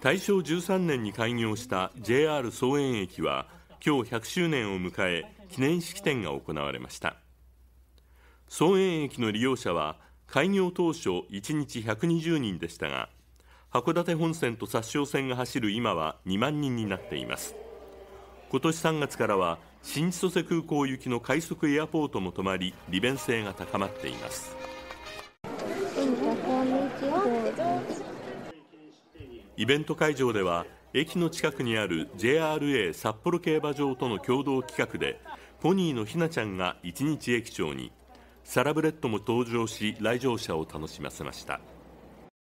大正13年に開業した JR 総園駅は今日100周年を迎え記念式典が行われました総園駅の利用者は開業当初1日120人でしたが函館本線と札沼線が走る今は2万人になっています今年3月からは新千歳空港行きの快速エアポートも止まり利便性が高まっていますイベント会場では駅の近くにある JRA 札幌競馬場との共同企画でポニーのひなちゃんが一日駅長にサラブレッドも登場し来場者を楽しませました。